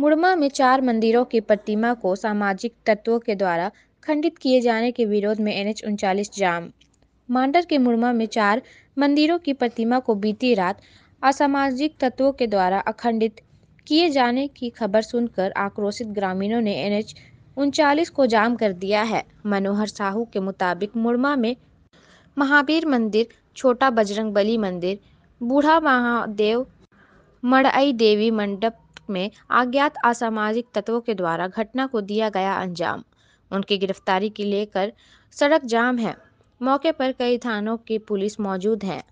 मुड़मा में चार मंदिरों की प्रतिमा को सामाजिक तत्वों के द्वारा खंडित किए जाने के विरोध में एनएच उनचालीस जाम मांडर के मुड़मा में चार मंदिरों की प्रतिमा को बीती रात असामाजिक तत्वों के द्वारा अखंडित किए जाने की खबर सुनकर आक्रोशित ग्रामीणों ने एनएच उनचालीस को जाम कर दिया है मनोहर साहू के मुताबिक मुड़मा में महावीर मंदिर छोटा बजरंग बली मंदिर बूढ़ा महादेव मड़ई देवी मंडप में अज्ञात असामाजिक तत्वों के द्वारा घटना को दिया गया अंजाम उनकी गिरफ्तारी के लेकर सड़क जाम है मौके पर कई थानों की पुलिस मौजूद है